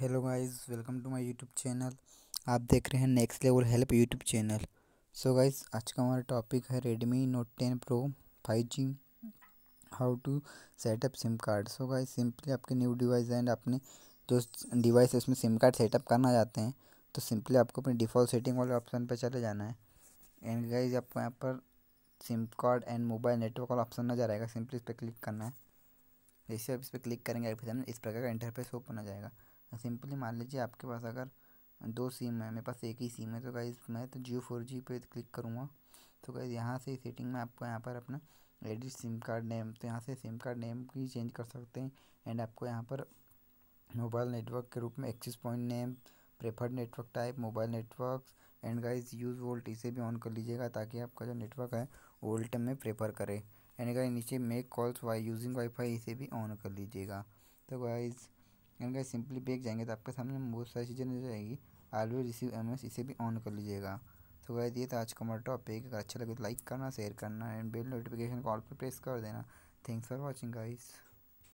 hello guys welcome to my YouTube channel आप देख रहे हैं next level help YouTube channel so guys आज का हमारा टॉपिक है Redmi note ten pro five G how to setup SIM card so guys simply आपके new device and अपने जो डिवाइस है उसमें सिम कार्ड सेटअप करना चाहते हैं तो सिंपली आपको अपने डिफ़ॉल्ट सेटिंग वाले ऑप्शन पर चले जाना है एंड गाइज आपको यहाँ पर SIM card and mobile network वाला ऑप्शन नजर आएगा सिंपली इस पर क्लिक करना है जैसे आप इस पर क्लिक करेंगे आपके इस प्रकार का इंटरफेस ओपन हो जाएगा सिंपली मान लीजिए आपके पास अगर दो सिम है मेरे पास एक ही सिम है तो गाइज़ मैं तो जियो फोर जी पे क्लिक करूँगा तो गाइज़ यहाँ से सेटिंग में आपको यहाँ पर अपना एडिट सिम कार्ड नेम तो यहाँ से सिम कार्ड नेम भी चेंज कर सकते हैं एंड आपको यहाँ पर मोबाइल नेटवर्क के रूप में access point name preferred network type mobile network and guys use VoLTE इसे भी ऑन कर लीजिएगा ताकि आपका जो नेटवर्क है वोल्ट में प्रेफर करे एंड गाइज नीचे make calls via using WiFi इसे भी ऑन कर लीजिएगा तो guys and guys simply back जाएंगे तो आपके सामने बहुत सारी चीज़ें नजर आएगी आलवे रिसीव एम इसे भी ऑन कर लीजिएगा तो गाइस ये था आज का हमारा टॉपिक अगर अच्छा लगे तो लाइक करना शेयर करना एंड बेल नोटिफिकेशन कॉल पर प्रेस कर देना थैंक्स फॉर वॉचिंग गाइस